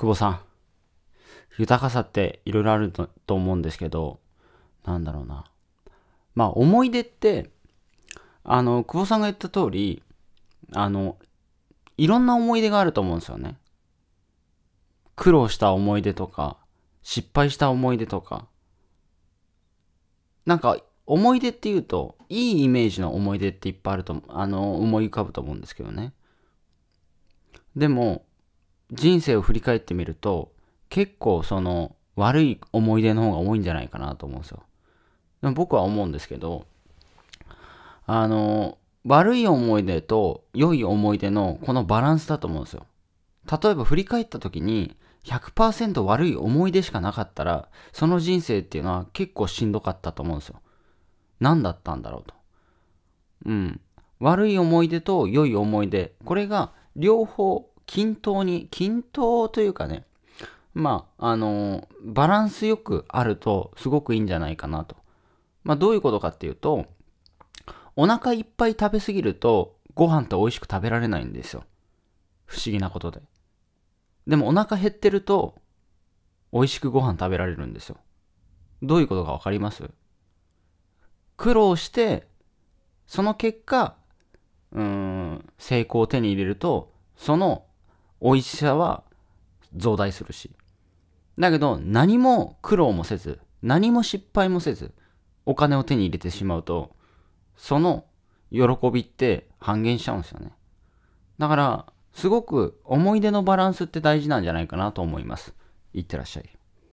久保さん、豊かさっていろいろあると思うんですけど、なんだろうな。まあ、思い出って、あの、久保さんが言った通り、あの、いろんな思い出があると思うんですよね。苦労した思い出とか、失敗した思い出とか。なんか、思い出っていうと、いいイメージの思い出っていっぱいあると、あの、思い浮かぶと思うんですけどね。でも、人生を振り返ってみると、結構その悪い思い出の方が多いんじゃないかなと思うんですよ。でも僕は思うんですけど、あの、悪い思い出と良い思い出のこのバランスだと思うんですよ。例えば振り返った時に100%悪い思い出しかなかったら、その人生っていうのは結構しんどかったと思うんですよ。何だったんだろうと。うん。悪い思い出と良い思い出、これが両方均等に、均等というかね、まあ、あの、バランスよくあるとすごくいいんじゃないかなと。まあ、どういうことかっていうと、お腹いっぱい食べすぎると、ご飯って美味しく食べられないんですよ。不思議なことで。でもお腹減ってると、美味しくご飯食べられるんですよ。どういうことかわかります苦労して、その結果、うーん、成功を手に入れると、その美味しさは増大するし。だけど、何も苦労もせず、何も失敗もせず、お金を手に入れてしまうと、その喜びって半減しちゃうんですよね。だから、すごく思い出のバランスって大事なんじゃないかなと思います。いってらっしゃい。